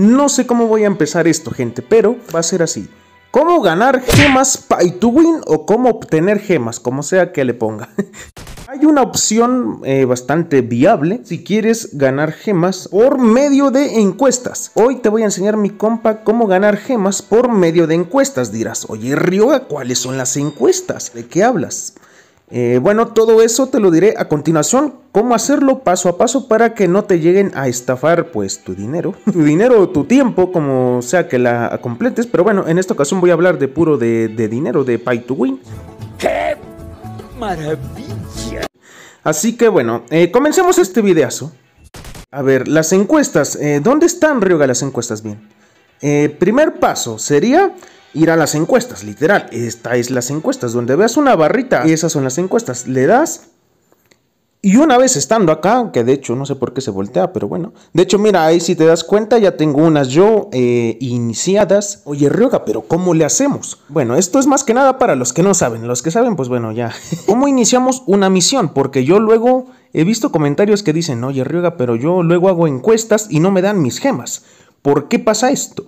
No sé cómo voy a empezar esto, gente, pero va a ser así. ¿Cómo ganar gemas pay to win o cómo obtener gemas? Como sea que le ponga. Hay una opción eh, bastante viable si quieres ganar gemas por medio de encuestas. Hoy te voy a enseñar mi compa cómo ganar gemas por medio de encuestas. Dirás, oye Ryoga, ¿cuáles son las encuestas? ¿De qué hablas? Eh, bueno, todo eso te lo diré a continuación, cómo hacerlo paso a paso para que no te lleguen a estafar pues tu dinero, tu dinero o tu tiempo, como sea que la completes, pero bueno, en esta ocasión voy a hablar de puro de, dinero, de pay to win. ¡Qué maravilla! Así que bueno, eh, comencemos este videazo. A ver, las encuestas, eh, ¿dónde están Ryoga las encuestas? Bien, primer paso sería ir a las encuestas, literal. Esta es las encuestas, donde veas una barrita, y esas son las encuestas. Le das y una vez estando acá, que de hecho no sé por qué se voltea, pero bueno. De hecho, mira, ahí si te das cuenta, ya tengo unas yo eh, iniciadas. Oye, Ryoga, pero ¿cómo le hacemos? Bueno, esto es más que nada para los que no saben. Los que saben, pues bueno, ya. ¿Cómo iniciamos una misión? Porque yo luego he visto comentarios que dicen, oye, Ryoga, pero yo luego hago encuestas y no me dan mis gemas. ¿Por qué pasa esto?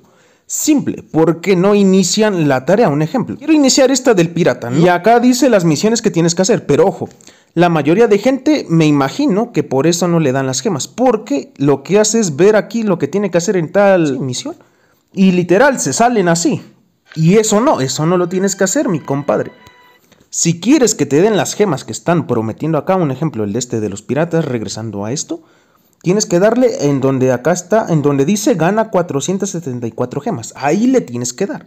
Simple, porque no inician la tarea. Un ejemplo. Quiero iniciar esta del pirata, ¿no? Y acá dice las misiones que tienes que hacer, pero ojo, la mayoría de gente me imagino que por eso no le dan las gemas, porque lo que hace es ver aquí lo que tiene que hacer en tal misión. Y literal, se salen así. Y eso no, eso no lo tienes que hacer, mi compadre. Si quieres que te den las gemas que están prometiendo acá, un ejemplo, el de este de los piratas, regresando a esto, tienes que darle en donde acá está, en donde dice gana 474 gemas. Ahí le tienes que dar.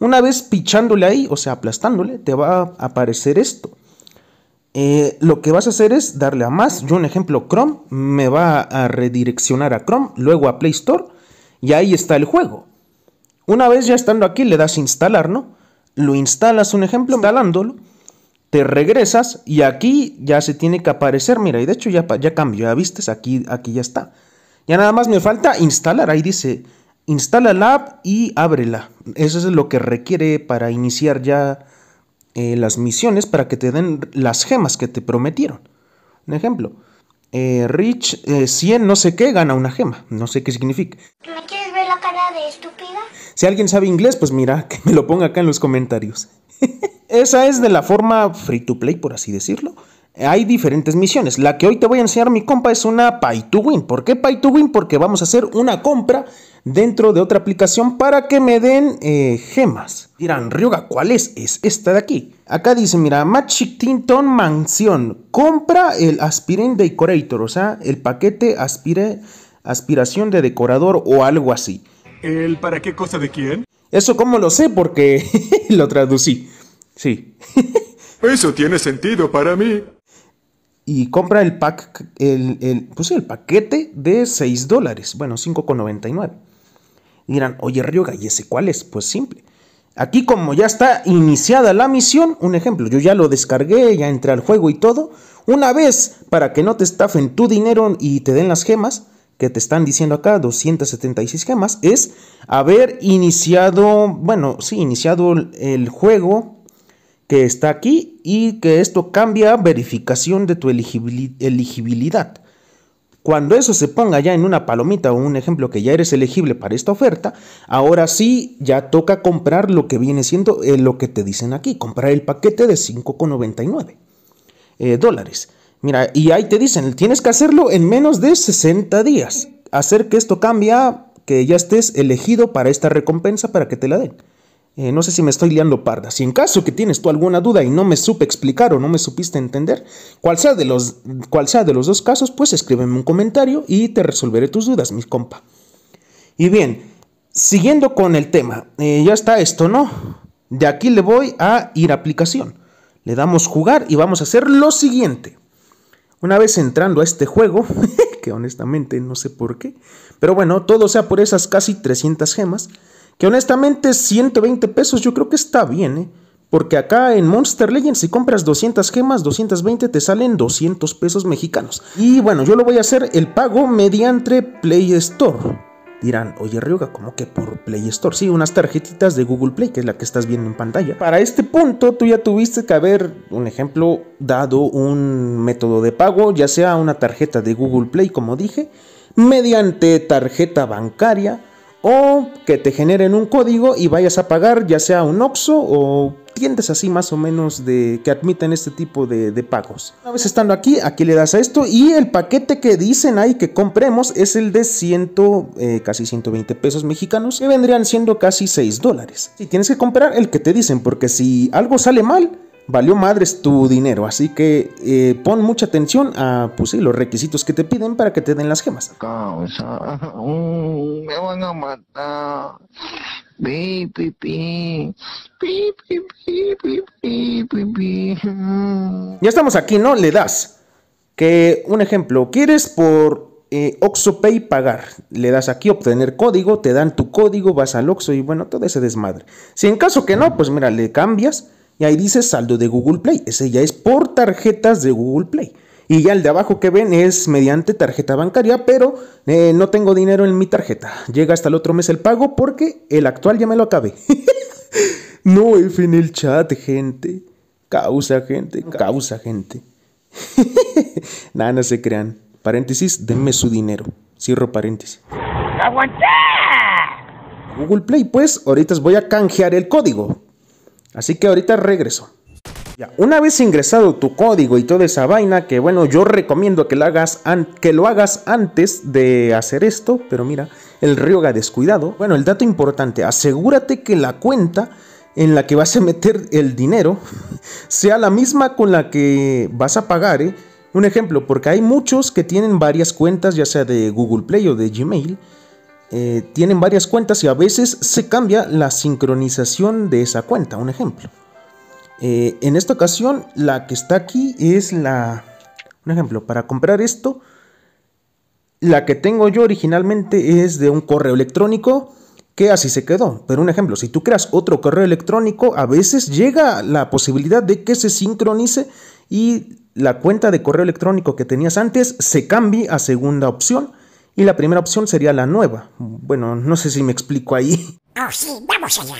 Una vez pichándole ahí, o sea, aplastándole, te va a aparecer esto. Eh, lo que vas a hacer es darle a más. Yo un ejemplo, Chrome me va a redireccionar a Chrome, luego a Play Store y ahí está el juego. Una vez ya estando aquí le das instalar, ¿no? Lo instalas, un ejemplo, instalándolo te regresas y aquí ya se tiene que aparecer, mira, y de hecho ya, ya cambió, ya viste, aquí, aquí ya está. Ya nada más me falta instalar, ahí dice, instala la app y ábrela. Eso es lo que requiere para iniciar ya eh, las misiones, para que te den las gemas que te prometieron. Un ejemplo, eh, Rich 100 eh, no sé qué gana una gema, no sé qué significa. ¿Me quieres ver la cara de estúpida? Si alguien sabe inglés, pues mira, que me lo ponga acá en los comentarios. esa es de la forma free to play, por así decirlo. Hay diferentes misiones. La que hoy te voy a enseñar, mi compa, es una Pay to Win. ¿Por qué Pay to Win? Porque vamos a hacer una compra dentro de otra aplicación para que me den eh, gemas. Dirán, Ryoga, ¿cuál es? Es esta de aquí. Acá dice, mira, Tinton Mansión. Compra el Aspiring Decorator, o sea, el paquete aspiración de decorador o algo así. ¿El para qué cosa de quién? Eso como lo sé porque lo traducí. Sí. Eso tiene sentido para mí. Y compra el pack, el, pues el paquete de 6 dólares, bueno, 5,99. Y dirán, oye Ryoga, ¿y ese cuál es? Pues simple. Aquí como ya está iniciada la misión, un ejemplo, yo ya lo descargué, ya entré al juego y todo, una vez para que no te estafen tu dinero y te den las gemas, que te están diciendo acá 276 gemas, es haber iniciado, bueno, sí, iniciado el juego que está aquí y que esto cambia verificación de tu elegibilidad. Cuando eso se ponga ya en una palomita o un ejemplo que ya eres elegible para esta oferta, ahora sí ya toca comprar lo que viene siendo eh, lo que te dicen aquí, comprar el paquete de 5,99 eh, dólares. Mira, y ahí te dicen, tienes que hacerlo en menos de 60 días. Hacer que esto cambie, que ya estés elegido para esta recompensa para que te la den. Eh, no sé si me estoy liando parda. Si en caso que tienes tú alguna duda y no me supe explicar o no me supiste entender, cual sea de los, cual sea de los dos casos, pues escríbeme un comentario y te resolveré tus dudas, mi compa. Y bien, siguiendo con el tema, eh, ya está esto, ¿no? De aquí le voy a ir a aplicación. Le damos jugar y vamos a hacer lo siguiente. Una vez entrando a este juego, que honestamente no sé por qué, pero bueno, todo sea por esas casi 300 gemas. Que honestamente 120 pesos yo creo que está bien, ¿eh? Porque acá en Monster Legends si compras 200 gemas, 220 te salen 200 pesos mexicanos. Y bueno, yo lo voy a hacer el pago mediante Play Store. Dirán, oye Ryuga, ¿cómo que por Play Store? Sí, unas tarjetitas de Google Play, que es la que estás viendo en pantalla. Para este punto, tú ya tuviste que haber, un ejemplo, dado un método de pago, ya sea una tarjeta de Google Play, como dije, mediante tarjeta bancaria, o que te generen un código y vayas a pagar ya sea un OXO o tiendas así más o menos de que admiten este tipo de, pagos. Una vez estando aquí, aquí le das a esto y el paquete que dicen ahí que compremos es el de 100, eh, casi 120 pesos mexicanos, que vendrían siendo casi 6 dólares. Si tienes que comprar el que te dicen, porque si algo sale mal, valió madres tu dinero. Así que eh, pon mucha atención a pues los requisitos que te piden para que te den las gemas. Uh, me van a matar. Ya estamos aquí, ¿no? Le das. Que un ejemplo, quieres por eh, OxoPay pagar. Le das aquí obtener código, te dan tu código, vas al Oxo y bueno, todo ese desmadre. Si en caso que no, pues mira, le cambias y ahí dice saldo de Google Play. Ese ya es por tarjetas de Google Play. Y ya el de abajo que ven es mediante tarjeta bancaria, pero eh, no tengo dinero en mi tarjeta. Llega hasta el otro mes el pago porque el actual ya me lo acabé. no F en el chat, gente. Causa, gente. Causa, gente. Nada, no se crean. Paréntesis, denme su dinero. Cierro paréntesis. Google Play, pues ahorita os voy a canjear el código. Así que ahorita regreso. Ya, una vez ingresado tu código y toda esa vaina, que bueno, yo recomiendo que lo hagas, antes de hacer esto, pero mira, el Ryoga descuidado. Bueno, el dato importante, asegúrate que la cuenta en la que vas a meter el dinero sea la misma con la que vas a pagar, ¿eh? Un ejemplo, porque hay muchos que tienen varias cuentas, ya sea de Google Play o de Gmail, eh, tienen varias cuentas y a veces se cambia la sincronización de esa cuenta. Un ejemplo. Eh, en esta ocasión, la que está aquí es la... Un ejemplo, para comprar esto, la que tengo yo originalmente es de un correo electrónico que así se quedó. Pero un ejemplo, si tú creas otro correo electrónico, a veces llega la posibilidad de que se sincronice y la cuenta de correo electrónico que tenías antes se cambie a segunda opción y la primera opción sería la nueva. Bueno, no sé si me explico ahí. Oh, sí, vamos allá.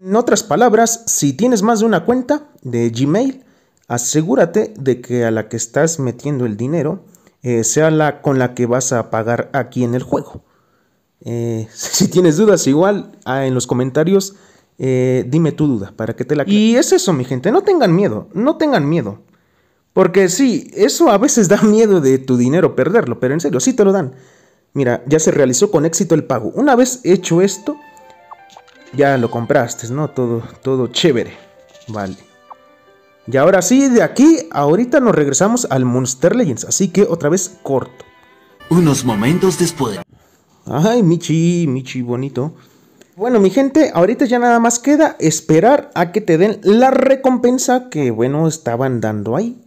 En otras palabras, si tienes más de una cuenta de Gmail, asegúrate de que a la que estás metiendo el dinero eh, sea la con la que vas a pagar aquí en el juego. Eh, si tienes dudas, igual ah, en los comentarios eh, dime tu duda para que te la... Y es eso, mi gente, no tengan miedo, no tengan miedo. Porque sí, eso a veces da miedo de tu dinero perderlo, pero en serio, sí te lo dan. Mira, ya se realizó con éxito el pago. Una vez hecho esto, ya lo compraste, ¿no? Todo, todo chévere. Vale. Y ahora sí, de aquí, ahorita nos regresamos al Monster Legends. Así que otra vez corto. Unos momentos después. Ay, Michi, Michi, bonito. Bueno, mi gente, ahorita ya nada más queda esperar a que te den la recompensa que, bueno, estaban dando ahí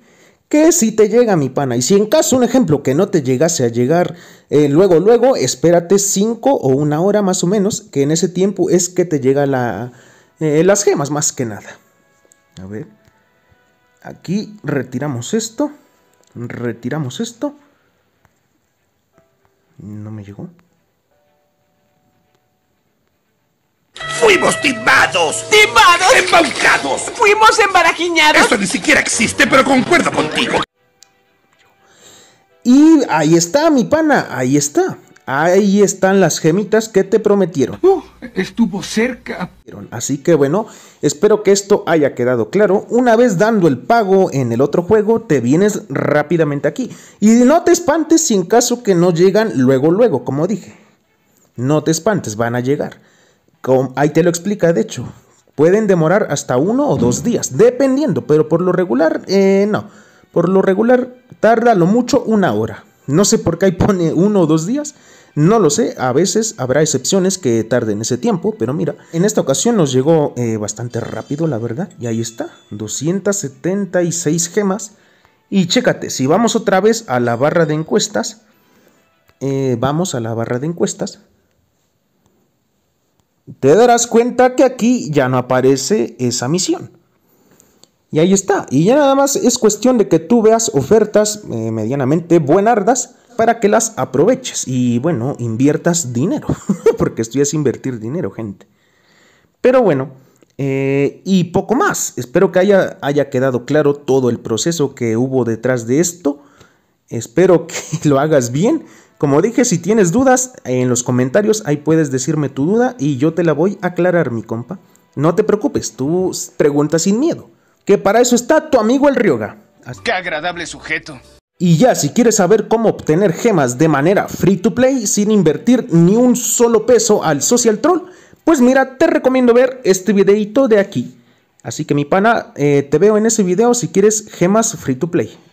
que si te llega mi pana. Y si en caso, un ejemplo, que no te llegase a llegar eh, luego, luego, espérate 5 o una hora más o menos, que en ese tiempo es que te llega la, eh, las gemas más que nada. A ver, aquí retiramos esto, retiramos esto. No me llegó. Fuimos timados. ¿Timados? Embaucados. Fuimos embarajiñados. Eso ni siquiera existe, pero concuerdo contigo. Y ahí está, mi pana, ahí está. Ahí están las gemitas que te prometieron. ¡Oh! estuvo cerca. Así que bueno, espero que esto haya quedado claro. Una vez dando el pago en el otro juego, te vienes rápidamente aquí. Y no te espantes sin caso que no llegan luego, luego, como dije. No te espantes, van a llegar ahí te lo explica, de hecho. Pueden demorar hasta uno o dos días, dependiendo, pero por lo regular, eh, no. Por lo regular tarda lo mucho una hora. No sé por qué ahí pone uno o dos días. No lo sé, a veces habrá excepciones que tarden ese tiempo, pero mira, en esta ocasión nos llegó eh, bastante rápido, la verdad, y ahí está, 276 gemas. Y chécate, si vamos otra vez a la barra de encuestas, eh, vamos a la barra de encuestas, te darás cuenta que aquí ya no aparece esa misión. Y ahí está. Y ya nada más es cuestión de que tú veas ofertas eh, medianamente buenardas para que las aproveches. Y bueno, inviertas dinero. Porque esto ya es invertir dinero, gente. Pero bueno, eh, y poco más. Espero que haya, haya quedado claro todo el proceso que hubo detrás de esto. Espero que lo hagas bien. Como dije, si tienes dudas en los comentarios, ahí puedes decirme tu duda y yo te la voy a aclarar, mi compa. No te preocupes, tú preguntas sin miedo. Que para eso está tu amigo el Ryoga. ¡Qué agradable sujeto! Y ya, si quieres saber cómo obtener gemas de manera free to play sin invertir ni un solo peso al Social Troll, pues mira, te recomiendo ver este videito de aquí. Así que mi pana, eh, te veo en ese video si quieres gemas free to play.